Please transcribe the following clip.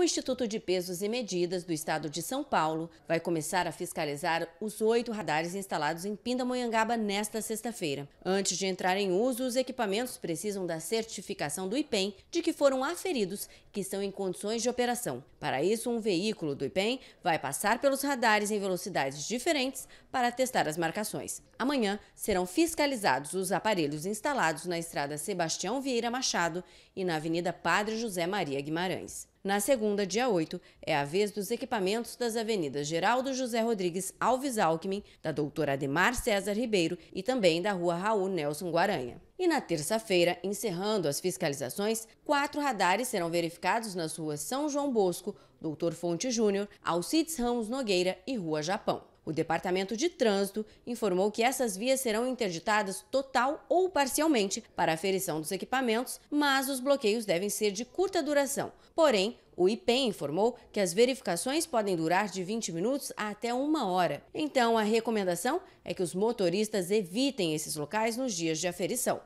O Instituto de Pesos e Medidas do Estado de São Paulo vai começar a fiscalizar os oito radares instalados em Pindamonhangaba nesta sexta-feira. Antes de entrar em uso, os equipamentos precisam da certificação do IPEM de que foram aferidos que estão em condições de operação. Para isso, um veículo do IPEM vai passar pelos radares em velocidades diferentes para testar as marcações. Amanhã serão fiscalizados os aparelhos instalados na estrada Sebastião Vieira Machado e na Avenida Padre José Maria Guimarães. Na segunda, dia 8, é a vez dos equipamentos das avenidas Geraldo José Rodrigues Alves Alckmin, da doutora Ademar César Ribeiro e também da rua Raul Nelson Guaranha. E na terça-feira, encerrando as fiscalizações, quatro radares serão verificados nas ruas São João Bosco, Doutor Fonte Júnior, Alcides Ramos Nogueira e Rua Japão. O Departamento de Trânsito informou que essas vias serão interditadas total ou parcialmente para aferição dos equipamentos, mas os bloqueios devem ser de curta duração. Porém, o IPEM informou que as verificações podem durar de 20 minutos a até uma hora. Então, a recomendação é que os motoristas evitem esses locais nos dias de aferição.